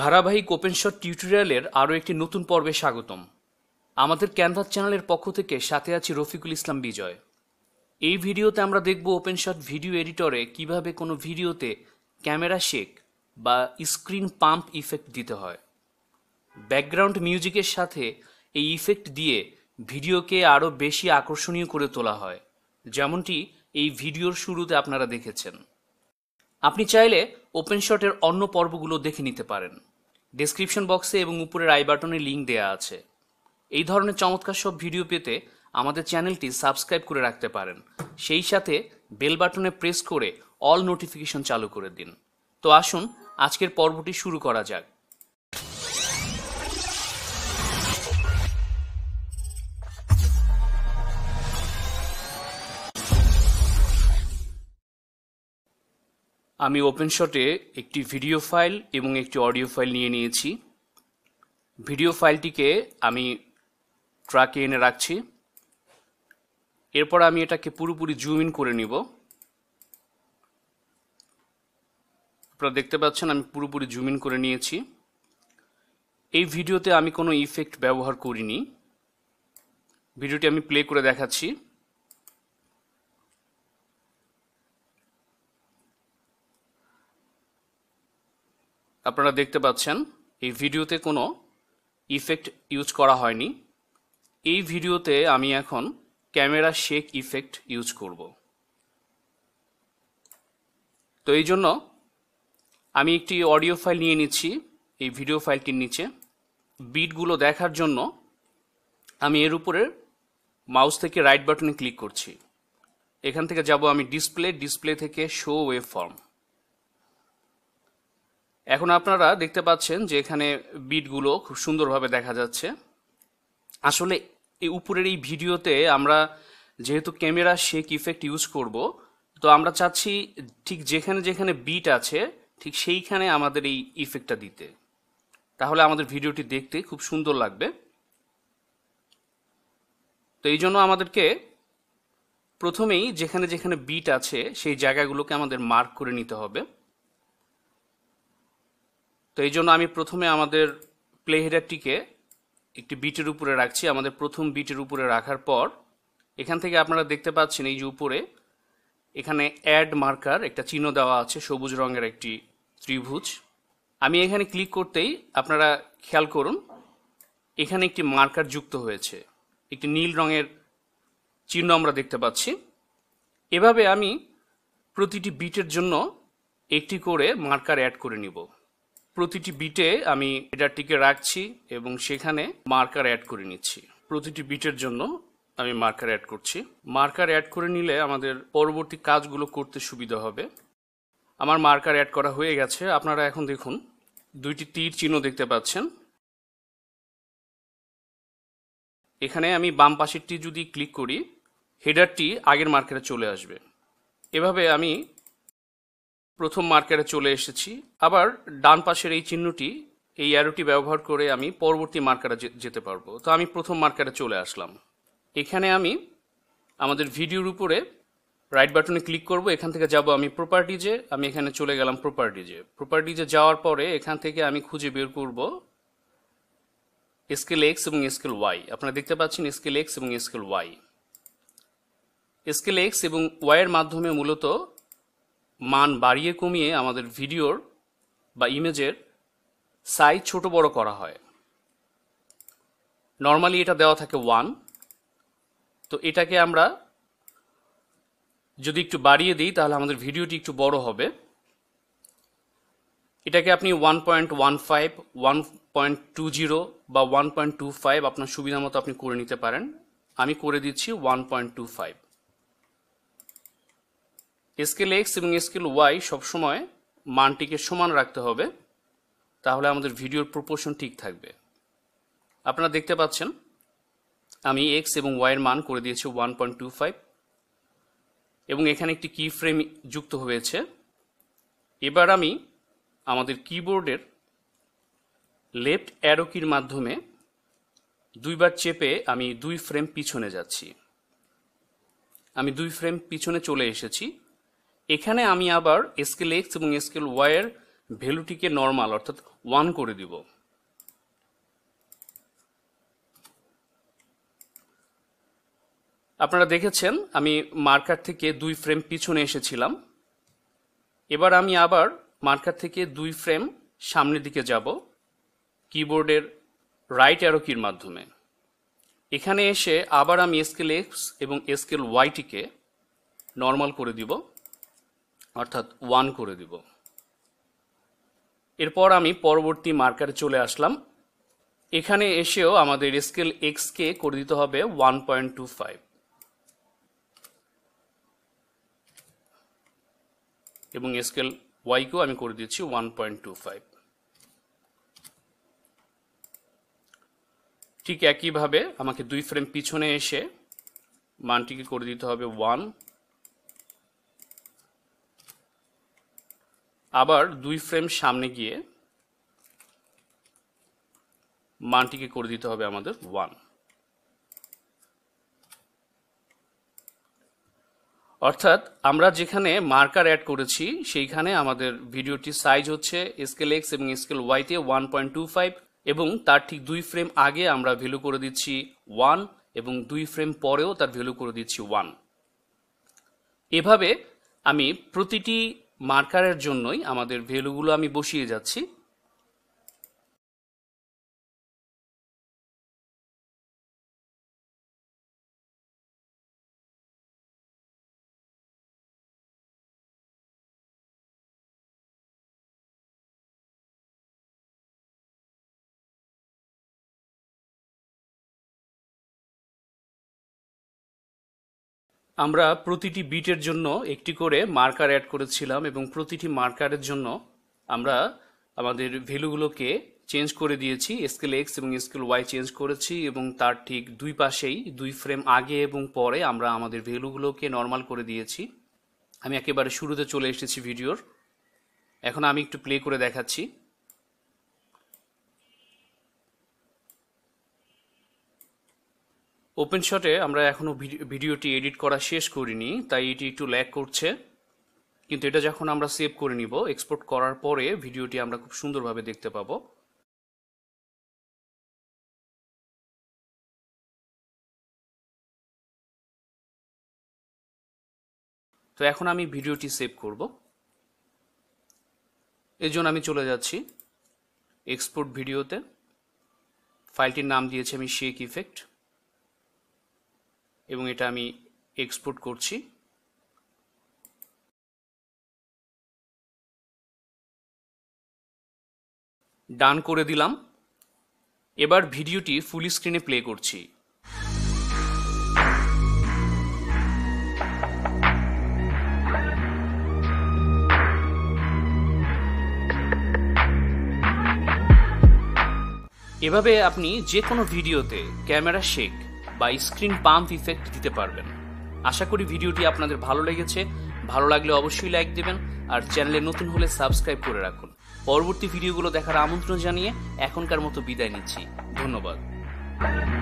ধারাবাহিক open shot টিউটোরিয়ালের আরও একটি নতুন পর্বে স্বাগতম আমাদের ক্যানভাস চ্যানেলের পক্ষ থেকে সাথে আছি রফিকুল ইসলাম বিজয় এই ভিডিওতে আমরা দেখব ওপেন শট ভিডিও এডিটরে কিভাবে কোনো ভিডিওতে ক্যামেরা শেক বা স্ক্রিন পাম্প ইফেক্ট দিতে হয় ব্যাকগ্রাউন্ড মিউজিকের সাথে এই ইফেক্ট দিয়ে ভিডিওকে আরও বেশি আকর্ষণীয় করে তোলা হয় যেমনটি এই ভিডিওর শুরুতে আপনারা দেখেছেন আপনি চাইলে ওপেন শটের অন্য পর্বগুলো দেখে নিতে পারেন ডেসক্রিপশন বক্সে এবং উপরের আই বাটনে লিঙ্ক দেয়া আছে এই ধরনের চমৎকার সব ভিডিও পেতে আমাদের চ্যানেলটি সাবস্ক্রাইব করে রাখতে পারেন সেই সাথে বেল বাটনে প্রেস করে অল নোটিফিকেশন চালু করে দিন তো আসুন আজকের পর্বটি শুরু করা যাক আমি ওপেন শটে একটি ভিডিও ফাইল এবং একটি অডিও ফাইল নিয়ে নিয়েছি ভিডিও ফাইলটিকে আমি ট্রাকে এনে রাখছি এরপর আমি এটাকে পুরোপুরি জুম ইন করে নিব আপনারা দেখতে পাচ্ছেন আমি পুরোপুরি জুম ইন করে নিয়েছি এই ভিডিওতে আমি কোনো ইফেক্ট ব্যবহার করিনি ভিডিওটি আমি প্লে করে দেখাচ্ছি আপনারা দেখতে পাচ্ছেন এই ভিডিওতে কোনো ইফেক্ট ইউজ করা হয়নি এই ভিডিওতে আমি এখন ক্যামেরা শেক ইফেক্ট ইউজ করব তো এই জন্য আমি একটি অডিও ফাইল নিয়ে নিচ্ছি এই ভিডিও ফাইলটির নিচে বিটগুলো দেখার জন্য আমি এর উপরে মাউস থেকে রাইট বাটনে ক্লিক করছি এখান থেকে যাব আমি ডিসপ্লে ডিসপ্লে থেকে শো ওয়েব ফর্ম এখন আপনারা দেখতে পাচ্ছেন যে এখানে বিটগুলো খুব সুন্দরভাবে দেখা যাচ্ছে আসলে এই উপরের এই ভিডিওতে আমরা যেহেতু ক্যামেরা শেক ইফেক্ট ইউজ করব তো আমরা চাচ্ছি ঠিক যেখানে যেখানে বিট আছে ঠিক সেইখানে আমাদের এই ইফেক্টটা দিতে তাহলে আমাদের ভিডিওটি দেখতে খুব সুন্দর লাগবে তো এই জন্য আমাদেরকে প্রথমেই যেখানে যেখানে বিট আছে সেই জায়গাগুলোকে আমাদের মার্ক করে নিতে হবে তো এই জন্য আমি প্রথমে আমাদের প্লে হেডারটিকে একটি বিটের উপরে রাখছি আমাদের প্রথম বিটের উপরে রাখার পর এখান থেকে আপনারা দেখতে পাচ্ছেন এই যে উপরে এখানে অ্যাড মার্কার একটা চিহ্ন দেওয়া আছে সবুজ রঙের একটি ত্রিভুজ আমি এখানে ক্লিক করতেই আপনারা খেয়াল করুন এখানে একটি মার্কার যুক্ত হয়েছে একটি নীল রঙের চিহ্ন আমরা দেখতে পাচ্ছি এভাবে আমি প্রতিটি বিটের জন্য একটি করে মার্কার অ্যাড করে নিব প্রতিটি বিটে আমি এডারটিকে রাখছি এবং সেখানে মার্কার অ্যাড করে নিচ্ছি প্রতিটি বিটের জন্য আমি মার্কার অ্যাড করছি মার্কার অ্যাড করে নিলে আমাদের পরবর্তী কাজগুলো করতে সুবিধা হবে আমার মার্কার অ্যাড করা হয়ে গেছে আপনারা এখন দেখুন দুইটি তীর চিহ্ন দেখতে পাচ্ছেন এখানে আমি বাম পাশেরটি যদি ক্লিক করি হেডারটি আগের মার্কারে চলে আসবে এভাবে আমি প্রথম মার্কারে চলে এসেছি আবার ডান পাশের এই চিহ্নটি এই অ্যারোটি ব্যবহার করে আমি পরবর্তী মার্কারে যেতে পারবো তো আমি প্রথম মার্কারে চলে আসলাম এখানে আমি আমাদের ভিডিওর উপরে রাইট বাটনে ক্লিক করব এখান থেকে যাব আমি প্রপার্টিজে আমি এখানে চলে গেলাম প্রপার্টিজে প্রপার্টিজে যাওয়ার পরে এখান থেকে আমি খুঁজে বের করব স্কেল এক্স এবং স্কেল ওয়াই আপনারা দেখতে পাচ্ছেন স্কেল এক্স এবং স্কেল ওয়াই স্কেল এক্স এবং ওয়াইয়ের মাধ্যমে মূলত মান বাড়িয়ে কমিয়ে আমাদের ভিডিওর বা ইমেজের সাইজ ছোট বড় করা হয় নর্মালি এটা দেওয়া থাকে ওয়ান তো এটাকে আমরা যদি একটু বাড়িয়ে দিই তাহলে আমাদের ভিডিওটি একটু বড় হবে এটাকে আপনি one point one five one point two zero বা ওয়ান পয়েন্ট টু ফাইভ আপনার সুবিধা মতো আপনি করে নিতে পারেন আমি করে দিচ্ছি one point two five scale X এবং স্কেল ওয়াই সবসময় মানটিকে সমান রাখতে হবে তাহলে আমাদের ভিডিওর প্রপোর্শন ঠিক থাকবে আপনারা দেখতে পাচ্ছেন আমি এক্স এবং ওয়াইয়ের মান করে দিয়েছি ওয়ান পয়েন্ট টু ফাইভ এবং এখানে একটি কি ফ্রেম যুক্ত হয়েছে এবার আমি আমাদের কিবোর্ডের লেফট অ্যারোকির মাধ্যমে দুইবার চেপে আমি দুই ফ্রেম পিছনে যাচ্ছি আমি দুই ফ্রেম পিছনে চলে এসেছি এখানে আমি আবার স্কেল এক্স এবং স্কেল ওয়াইয়ের ভ্যালুটিকে নর্মাল অর্থাৎ ওয়ান করে দিব আপনারা দেখেছেন আমি মার্কার থেকে দুই ফ্রেম পিছনে এসেছিলাম এবার আমি আবার মার্কার থেকে দুই ফ্রেম সামনের দিকে যাব কিবোর্ডের রাইট অ্যারোকির মাধ্যমে এখানে এসে আবার আমি স্কেল এক্স এবং স্কেল ওয়াইটিকে নর্মাল করে দিব অর্থাৎ ওয়ান করে দিব এরপর আমি পরবর্তী মার্কারে চলে আসলাম এখানে এসেও আমাদের স্কেল এক্স কে করে দিতে হবে ওয়ান পয়েন্ট টু ফাইভ এবং স্কেল ওয়াইকেও আমি করে দিচ্ছি ওয়ান পয়েন্ট টু ফাইভ ঠিক একইভাবে আমাকে দুই ফ্রেম পিছনে এসে মানটিকে করে দিতে হবে ওয়ান আবার দুই ফ্রেম সামনে গিয়ে মানটিকে করে দিতে হবে আমাদের ওয়ান অর্থাৎ আমরা যেখানে মার্কার অ্যাড করেছি সেইখানে আমাদের ভিডিওটি সাইজ হচ্ছে স্কেল এক্স এবং স্কেল ওয়াইতে ওয়ান পয়েন্ট টু ফাইভ এবং তার ঠিক দুই ফ্রেম আগে আমরা ভ্যালু করে দিচ্ছি ওয়ান এবং দুই ফ্রেম পরেও তার ভ্যালু করে দিচ্ছি ওয়ান এভাবে আমি প্রতিটি মার্কারের জন্যই আমাদের ভ্যালুগুলো আমি বসিয়ে যাচ্ছি আমরা প্রতিটি বিটের জন্য একটি করে মার্কার অ্যাড করেছিলাম এবং প্রতিটি মার্কারের জন্য আমরা আমাদের ভ্যালুগুলোকে চেঞ্জ করে দিয়েছি স্কেল এক্স এবং স্কেল ওয়াই চেঞ্জ করেছি এবং তার ঠিক দুই পাশেই দুই ফ্রেম আগে এবং পরে আমরা আমাদের ভ্যালুগুলোকে নর্মাল করে দিয়েছি আমি একেবারে শুরুতে চলে এসেছি ভিডিওর এখন আমি একটু প্লে করে দেখাচ্ছি ওপেন শটে আমরা এখনও ভিডিওটি এডিট করা শেষ করিনি তাই এটি একটু ল্যাক করছে কিন্তু এটা যখন আমরা সেভ করে নিব এক্সপোর্ট করার পরে ভিডিওটি আমরা খুব সুন্দরভাবে দেখতে পাবো তো এখন আমি ভিডিওটি সেভ করব এর জন্য আমি চলে যাচ্ছি এক্সপোর্ট ভিডিওতে ফাইলটির নাম দিয়েছি আমি শেক ইফেক্ট এবং এটা আমি এক্সপোর্ট করছি ডান করে দিলাম এবার ভিডিওটি ফুল স্ক্রিনে প্লে করছি এভাবে আপনি যে কোনো ভিডিওতে ক্যামেরা শেক বা স্ক্রিন পাম্প ইফেক্ট দিতে পারবেন আশা করি ভিডিওটি আপনাদের ভালো লেগেছে ভালো লাগলে অবশ্যই লাইক দেবেন আর চ্যানেলে নতুন হলে সাবস্ক্রাইব করে রাখুন পরবর্তী ভিডিওগুলো দেখার আমন্ত্রণ জানিয়ে এখনকার মতো বিদায় নিচ্ছি ধন্যবাদ